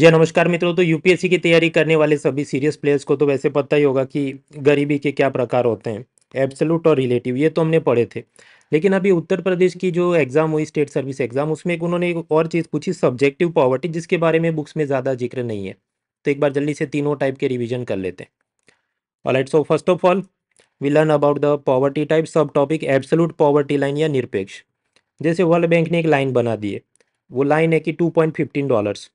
जी नमस्कार मित्रों तो यूपीएससी की तैयारी करने वाले सभी सीरियस प्लेयर्स को तो वैसे पता ही होगा कि गरीबी के क्या प्रकार होते हैं एब्सोलूट और रिलेटिव ये तो हमने पढ़े थे लेकिन अभी उत्तर प्रदेश की जो एग्ज़ाम हुई स्टेट सर्विस एग्ज़ाम उसमें एक उन्होंने एक और चीज़ पूछी सब्जेक्टिव पॉवर्टी जिसके बारे में बुक्स में ज़्यादा जिक्र नहीं है तो एक बार जल्दी से तीनों टाइप के रिविजन कर लेते हैं alright so first of all we learn about the poverty type subtopic absolute poverty line या निरपेक्ष जैसे वर्ल्ड बैंक ने एक लाइन बना दी है वो लाइन है कि टू पॉइंट फिफ्टीन डॉलर्स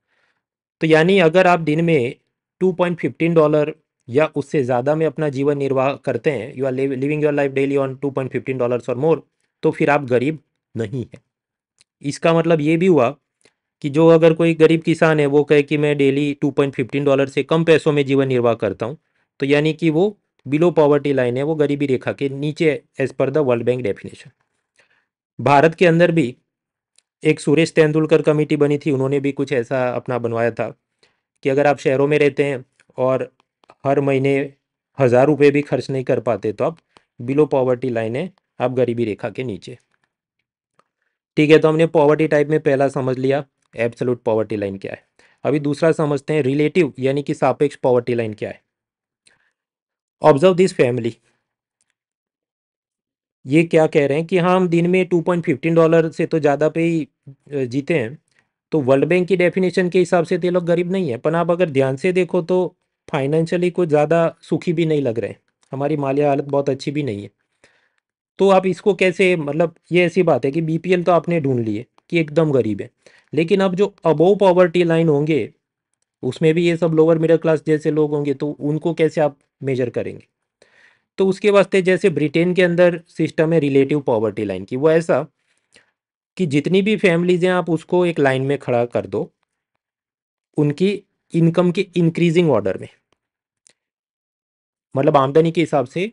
तो यानी अगर आप दिन में 2.15 डॉलर या उससे ज़्यादा में अपना जीवन निर्वाह करते हैं you are living your life daily on 2.15 dollars और मोर तो फिर आप गरीब नहीं हैं इसका मतलब ये भी हुआ कि जो अगर कोई गरीब किसान है वो कहे कि मैं डेली 2.15 डॉलर से कम पैसों में जीवन निर्वाह करता हूँ तो यानी कि वो बिलो पॉवर्टी लाइन है वो गरीबी रेखा के नीचे as per the world bank definition Bharat के अंदर भी एक सुरेश तेंदुलकर कमेटी बनी थी उन्होंने भी कुछ ऐसा अपना बनवाया था कि अगर आप शहरों में रहते हैं और हर महीने हज़ार रुपये भी खर्च नहीं कर पाते तो आप बिलो पॉवर्टी लाइन है आप गरीबी रेखा के नीचे ठीक है तो हमने पॉवर्टी टाइप में पहला समझ लिया एब्सोलूट पॉवर्टी लाइन क्या है अभी दूसरा समझते हैं रिलेटिव यानी कि सापेक्ष पॉवर्टी लाइन क्या है ऑब्जर्व दिस फैमिली ये क्या कह रहे हैं कि हाँ हम दिन में टू पॉइंट फिफ्टीन डॉलर से तो ज़्यादा पे ही जीते हैं तो वर्ल्ड बैंक की डेफिनेशन के हिसाब से तो ये लोग गरीब नहीं है पर आप अगर ध्यान से देखो तो फाइनेंशियली कुछ ज़्यादा सुखी भी नहीं लग रहे हैं हमारी मालिया हालत बहुत अच्छी भी नहीं है तो आप इसको कैसे मतलब ये ऐसी बात है कि बी तो आपने ढूंढ लिए कि एकदम गरीब है लेकिन अब जो अबोव पॉवर्टी लाइन होंगे उसमें भी ये सब लोअर मिडिल क्लास जैसे लोग होंगे तो उनको कैसे आप मेजर करेंगे तो उसके वास्ते जैसे ब्रिटेन के अंदर सिस्टम है रिलेटिव पॉवर्टी लाइन की वो ऐसा कि जितनी भी फैमिलीज हैं आप उसको एक लाइन में खड़ा कर दो उनकी इनकम के इंक्रीजिंग ऑर्डर में मतलब आमदनी के हिसाब से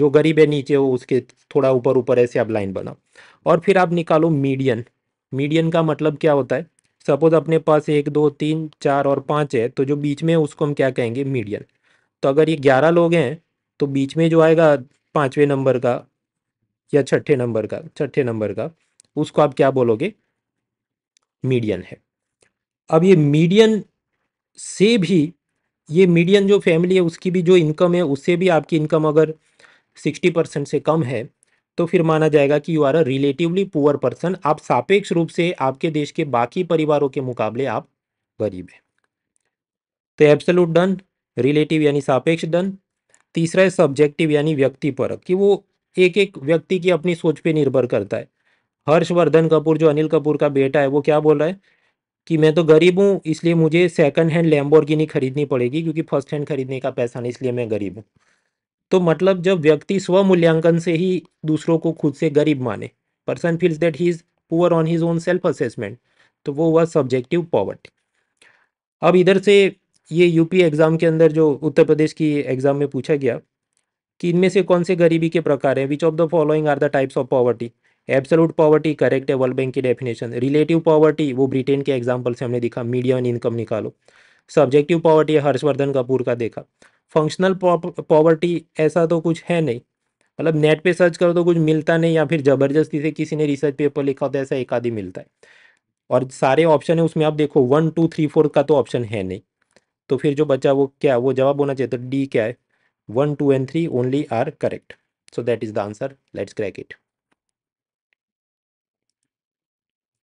जो गरीब है नीचे हो उसके थोड़ा ऊपर ऊपर ऐसे आप लाइन बनाओ और फिर आप निकालो मीडियन मीडियन का मतलब क्या होता है सपोज अपने पास एक दो तीन चार और पाँच है तो जो बीच में उसको हम क्या कहेंगे मीडियन तो अगर ये ग्यारह लोग हैं तो बीच में जो आएगा पांचवें नंबर का या छठे नंबर का छठे नंबर का उसको आप क्या बोलोगे मीडियन है अब ये मीडियन से भी ये मीडियन जो फैमिली है उसकी भी जो इनकम है उससे भी आपकी इनकम अगर सिक्सटी परसेंट से कम है तो फिर माना जाएगा कि you are a relatively poor person आप सापेक्ष रूप से आपके देश के बाकी परिवारों के मुकाबले आप गरीब हैं तो एब्सोलूट डन रिलेटिव यानी सापेक्ष डन तीसरा है सब्जेक्टिव यानी व्यक्ति पर कि वो एक एक व्यक्ति की अपनी सोच पे निर्भर करता है हर्षवर्धन कपूर जो अनिल कपूर का बेटा है वो क्या बोल रहा है कि मैं तो गरीब हूँ इसलिए मुझे सेकंड हैंड लैम्बोर्गिनी खरीदनी पड़ेगी क्योंकि फर्स्ट हैंड खरीदने का पैसा नहीं इसलिए मैं गरीब हूँ तो मतलब जब व्यक्ति स्व मूल्यांकन से ही दूसरों को खुद से गरीब माने person feels that he is poor on his own self assessment तो वो हुआ सब्जेक्टिव पॉवर्टी अब इधर से ये यूपी एग्ज़ाम के अंदर जो उत्तर प्रदेश की एग्ज़ाम में पूछा गया कि इनमें से कौन से गरीबी के प्रकार हैं which of the following are the types of poverty absolute poverty correct है वर्ल्ड बैंक की डेफिनेशन रिलेटिव पॉवर्टी वो ब्रिटेन के एग्जाम्पल से हमने देखा मीडियम इनकम निकालो सब्जेक्टिव पॉवर्टी हर्षवर्धन कपूर का देखा फंक्शनल पॉवर्टी ऐसा तो कुछ है नहीं मतलब नेट पे सर्च करो तो कुछ मिलता नहीं या फिर ज़बरदस्ती से किसी ने रिसर्च पेपर लिखा होता तो है ऐसा एक आदि मिलता है और सारे ऑप्शन है उसमें आप देखो वन टू थ्री फोर का तो ऑप्शन है नहीं तो फिर जो बचा वो क्या वो जवाब होना चाहिए तो डी क्या है one two and three only are correct so that is the answer let's crack it